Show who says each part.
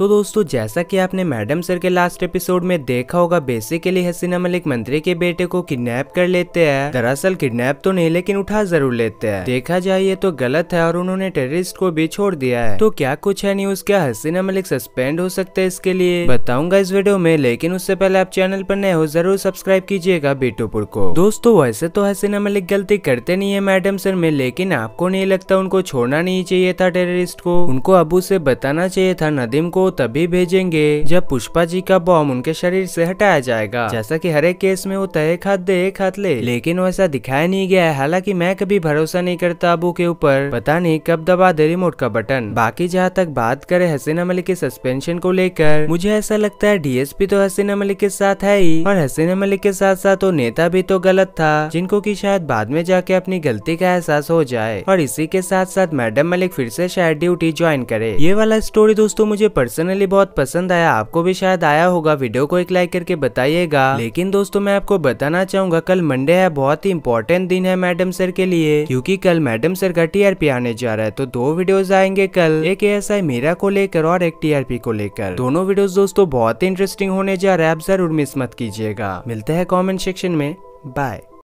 Speaker 1: तो दोस्तों जैसा कि आपने मैडम सर के लास्ट एपिसोड में देखा होगा बेसिकली हसीना मलिक मंत्री के बेटे को किडनैप कर लेते हैं दरअसल किडनैप तो नहीं लेकिन उठा जरूर लेते हैं देखा जाए ये तो गलत है और उन्होंने टेररिस्ट को भी छोड़ दिया है तो क्या कुछ है न्यूज क्या हसीना मलिक सस्पेंड हो सकते है इसके लिए बताऊंगा इस वीडियो में लेकिन उससे पहले आप चैनल पर नए हो जरूर सब्सक्राइब कीजिएगा बीटूपुर को दोस्तों वैसे तो हसीना मलिक गलती करते नहीं है मैडम सर में लेकिन आपको नहीं लगता उनको छोड़ना नहीं चाहिए था टेररिस्ट को उनको अबू से बताना चाहिए था नदीम को तभी भेजेंगे जब पुष्पा जी का बॉम्ब उनके शरीर से हटाया जाएगा जैसा कि हर एक केस में वो तय हाथ दे एक हाथ ले लेकिन वैसा दिखाया नहीं गया है हालांकि मैं कभी भरोसा नहीं करता अबू के ऊपर पता नहीं कब दबा दे रिमोट का बटन बाकी जहाँ तक बात करे हसीना मलिक के सस्पेंशन को लेकर मुझे ऐसा लगता है डी तो हसीना मलिक के साथ है ही और हसीना मलिक के साथ साथ वो नेता भी तो गलत था जिनको की शायद बाद में जाके अपनी गलती का एहसास हो जाए और इसी के साथ साथ मैडम मलिक फिर से शायद ड्यूटी ज्वाइन करे ये वाला स्टोरी दोस्तों मुझे पर्सन पर्सनली बहुत पसंद आया आपको भी शायद आया होगा वीडियो को एक लाइक करके बताइएगा लेकिन दोस्तों मैं आपको बताना चाहूंगा कल मंडे है बहुत ही इंपॉर्टेंट दिन है मैडम सर के लिए क्योंकि कल मैडम सर का टीआरपी आने जा रहा है तो दो वीडियोस आएंगे कल एक एएसआई मीरा को लेकर और एक टीआरपी को लेकर दोनों वीडियोस दोस्तों बहुत इंटरेस्टिंग होने जा रहा है आप जरूर मिस मत कीजिएगा मिलते हैं कॉमेंट सेक्शन में बाय